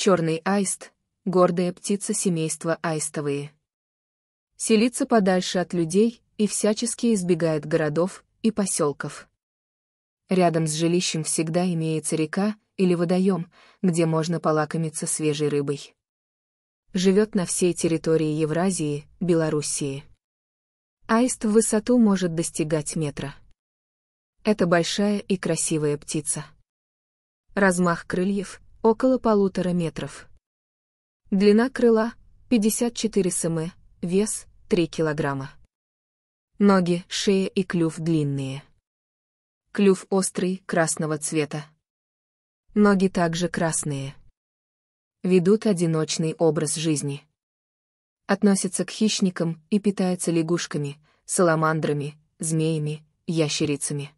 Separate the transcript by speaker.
Speaker 1: Черный аист — гордая птица семейства аистовые. Селится подальше от людей и всячески избегает городов и поселков. Рядом с жилищем всегда имеется река или водоем, где можно полакомиться свежей рыбой. Живет на всей территории Евразии, Белоруссии. Аист в высоту может достигать метра. Это большая и красивая птица. Размах крыльев около полутора метров. Длина крыла – 54 см, вес – 3 килограмма. Ноги, шея и клюв длинные. Клюв острый, красного цвета. Ноги также красные. Ведут одиночный образ жизни. Относятся к хищникам и питаются лягушками, саламандрами, змеями, ящерицами.